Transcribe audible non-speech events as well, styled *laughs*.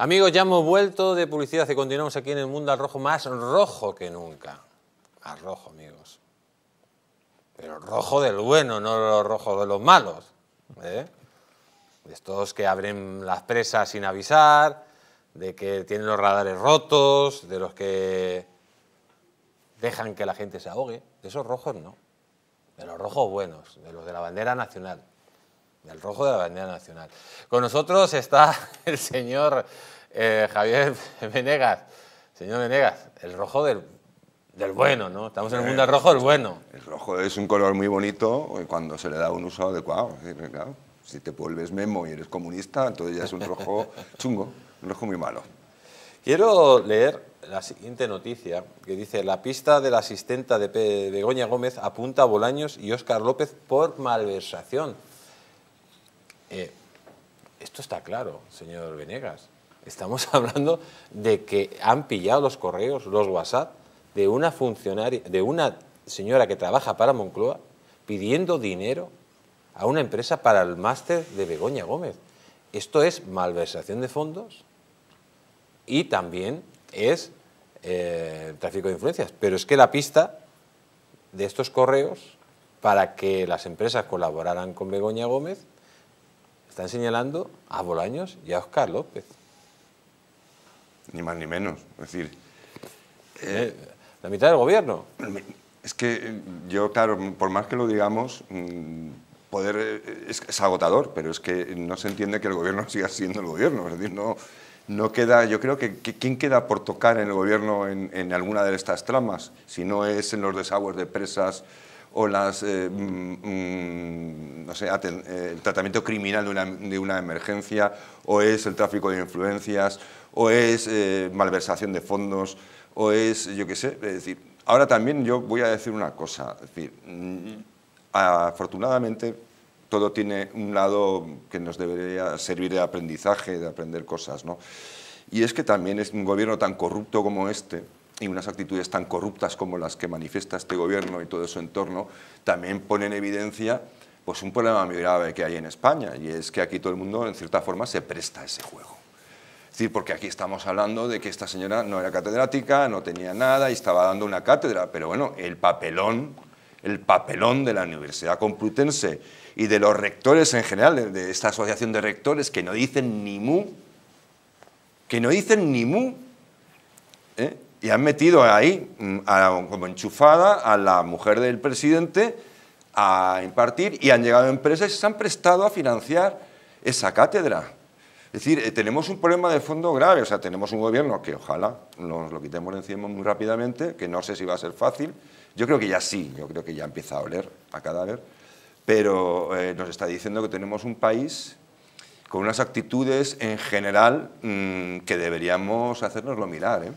Amigos, ya hemos vuelto de publicidad y continuamos aquí en el mundo al rojo, más rojo que nunca. Al rojo, amigos. Pero rojo del bueno, no los rojos de los malos. ¿eh? De estos que abren las presas sin avisar, de que tienen los radares rotos, de los que dejan que la gente se ahogue. De esos rojos no. De los rojos buenos, de los de la bandera nacional. El rojo de la bandera nacional. Con nosotros está *laughs* el señor eh, Javier Venegas. Señor Venegas, el rojo del, bueno, ¿no? Estamos en el mundo del rojo del bueno. El rojo es un color muy bonito eh, cuando se le da un uso adecuado. Claro, si te vuelves memo y eres comunista, entonces ya es un rojo *laughs* chungo, un rojo muy malo. Quiero leer la siguiente noticia que dice la pista de la asistenta de Begoña Gómez apunta a Bolaños y Óscar López por malversación. Eh, esto está claro, señor Venegas. Estamos *laughs* hablando de que han pillado los correos, los WhatsApp, de una funcionaria, de una señora que trabaja para Moncloa, pidiendo dinero a una empresa para el máster de Begoña Gómez. Esto es malversación de fondos y también es eh, tráfico de influencias. Pero es que la pista de estos correos para que las empresas colaboraran con Begoña Gómez están señalando a Bolaños y a Oscar López. Ni más ni menos. Es decir. Eh, eh, la mitad del gobierno. Es que eh, yo, claro, por más que lo digamos, mm, poder es, agotador, pero es que no se entiende que el gobierno *laughs* siga siendo el gobierno. Es decir, no, no queda, yo creo que, ¿quién queda por tocar en el gobierno en, en, alguna de estas tramas? Si no es en los desagües de presas o las, eh, mm, mm, eh, el tratamiento criminal de una, emergencia, o es el tráfico de influencias, o es eh, malversación de fondos, o es, yo qué sé, decir, ahora también yo voy a decir una cosa, decir, mm, afortunadamente todo tiene un lado que nos debería servir de aprendizaje, de aprender cosas, ¿no? Y es que también es un gobierno tan corrupto como este, y unas actitudes tan corruptas como las que manifiesta este gobierno y todo su entorno, también ponen en evidencia pues, un problema muy grave que hay en España, y es que aquí todo el mundo, en cierta forma, se presta a ese juego. Es decir, porque aquí estamos hablando de que esta señora no era catedrática, no tenía nada y estaba dando una cátedra, pero bueno, el papelón, el papelón de la Universidad Complutense y de los rectores en general, de, esta asociación de rectores que no dicen ni mu, que no dicen ni mu, ¿eh? y han metido ahí mm, como enchufada a la mujer del presidente a impartir y han llegado empresas y se han prestado a financiar esa cátedra. Es decir, eh, tenemos un problema de fondo grave, o sea, tenemos un gobierno que ojalá nos lo quitemos encima muy rápidamente, que no sé si va a ser fácil, yo creo que ya sí, yo creo que ya empieza a oler a cadáver, pero eh, nos está diciendo que tenemos un país con unas actitudes en general mm, que deberíamos hacernoslo mirar. ¿eh?